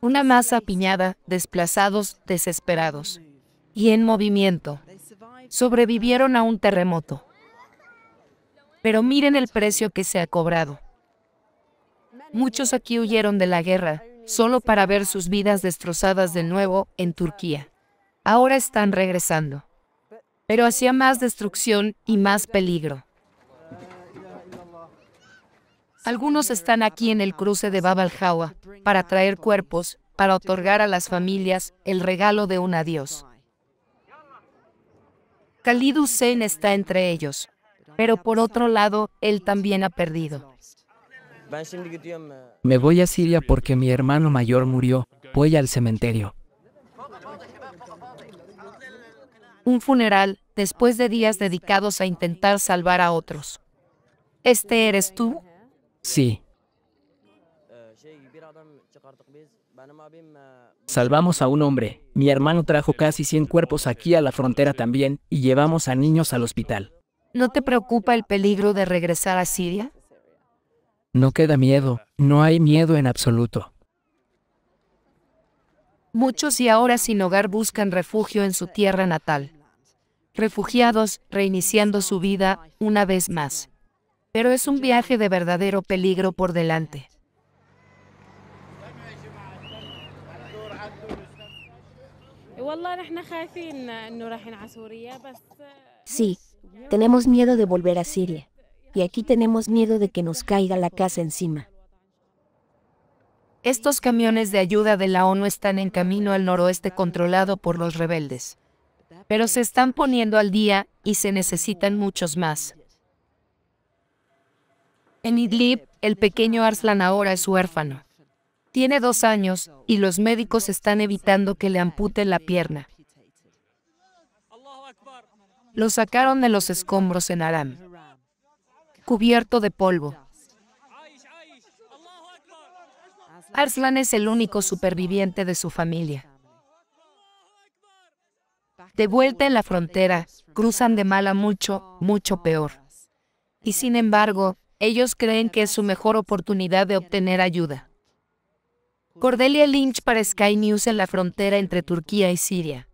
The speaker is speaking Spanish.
Una masa apiñada, desplazados, desesperados. Y en movimiento. Sobrevivieron a un terremoto. Pero miren el precio que se ha cobrado. Muchos aquí huyeron de la guerra, solo para ver sus vidas destrozadas de nuevo en Turquía. Ahora están regresando. Pero hacía más destrucción y más peligro. Algunos están aquí en el cruce de Bab al-Hawa para traer cuerpos, para otorgar a las familias el regalo de un adiós. Khalid Hussein está entre ellos, pero por otro lado, él también ha perdido. Me voy a Siria porque mi hermano mayor murió. Voy al cementerio. Un funeral después de días dedicados a intentar salvar a otros. ¿Este eres tú? Sí. Salvamos a un hombre. Mi hermano trajo casi 100 cuerpos aquí a la frontera también y llevamos a niños al hospital. ¿No te preocupa el peligro de regresar a Siria? No queda miedo, no hay miedo en absoluto. Muchos y ahora sin hogar buscan refugio en su tierra natal. Refugiados, reiniciando su vida una vez más pero es un viaje de verdadero peligro por delante. Sí, tenemos miedo de volver a Siria. Y aquí tenemos miedo de que nos caiga la casa encima. Estos camiones de ayuda de la ONU están en camino al noroeste controlado por los rebeldes. Pero se están poniendo al día y se necesitan muchos más. En Idlib, el pequeño Arslan ahora es huérfano. Tiene dos años y los médicos están evitando que le amputen la pierna. Lo sacaron de los escombros en Aram, cubierto de polvo. Arslan es el único superviviente de su familia. De vuelta en la frontera, cruzan de mala mucho, mucho peor. Y sin embargo, ellos creen que es su mejor oportunidad de obtener ayuda. Cordelia Lynch para Sky News en la frontera entre Turquía y Siria.